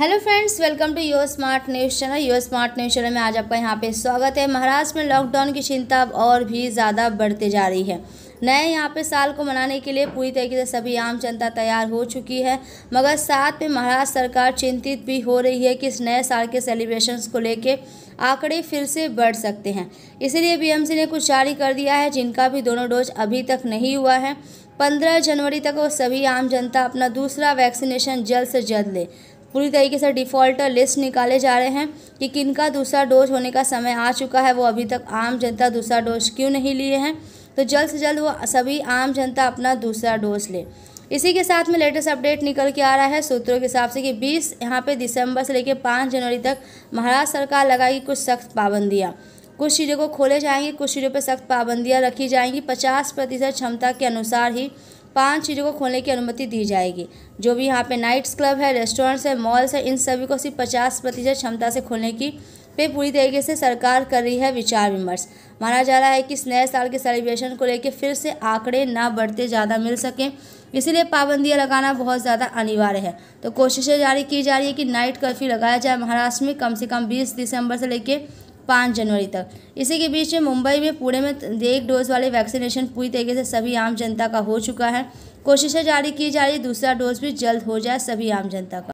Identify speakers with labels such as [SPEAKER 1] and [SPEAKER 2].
[SPEAKER 1] hello friends welcome to your smart news channel your smart news channel में आज आपका यहाँ पे स्वागत है महाराष्ट्र में लॉकडाउन की चिंता अब और भी ज़्यादा बढ़ते जा रही है नए यहाँ पे साल को मनाने के लिए पूरी तरीके से सभी आम जनता तैयार हो चुकी है मगर साथ में महाराष्ट्र सरकार चिंतित भी हो रही है कि इस नए साल के सेलिब्रेशंस को लेके आंकड़े फिर से बढ़ सकते हैं इसीलिए बीएमसी ने कुछ जारी कर दिया है जिनका भी दोनों डोज अभी तक नहीं हुआ है पंद्रह जनवरी तक वो सभी आम जनता अपना दूसरा वैक्सीनेशन जल्द से जल्द ले पूरी तरीके से डिफ़ॉल्ट लिस्ट निकाले जा रहे हैं कि किन का दूसरा डोज होने का समय आ चुका है वो अभी तक आम जनता दूसरा डोज क्यों नहीं लिए हैं तो जल्द से जल्द वो सभी आम जनता अपना दूसरा डोज ले इसी के साथ में लेटेस्ट अपडेट निकल के आ रहा है सूत्रों के हिसाब से कि 20 यहाँ पे दिसंबर से लेकर 5 जनवरी तक महाराष्ट्र सरकार लगाएगी कुछ सख्त पाबंदियाँ कुछ चीज़ों को खोले जाएंगे कुछ चीज़ों पर सख्त पाबंदियाँ रखी जाएंगी पचास प्रतिशत क्षमता के अनुसार ही पाँच चीज़ों को खोलने की अनुमति दी जाएगी जो भी यहाँ पे नाइट्स क्लब है रेस्टोरेंट्स है मॉल्स है इन सभी को सिर्फ पचास प्रतिशत क्षमता से खोलने की पे पूरी तरीके से सरकार कर रही है विचार विमर्श माना जा रहा है कि इस नए साल के सेलिब्रेशन को लेकर फिर से आंकड़े ना बढ़ते ज़्यादा मिल सकें इसीलिए पाबंदियाँ लगाना बहुत ज़्यादा अनिवार्य है तो कोशिशें जारी की जा रही है कि नाइट कर्फ्यू लगाया जाए महाराष्ट्र में कम से कम बीस दिसंबर से लेकर पाँच जनवरी तक इसी के बीच में मुंबई में पुणे में एक डोज वाले वैक्सीनेशन पूरी तरीके से सभी आम जनता का हो चुका है कोशिशें जारी की जा रही दूसरा डोज भी जल्द हो जाए सभी आम जनता का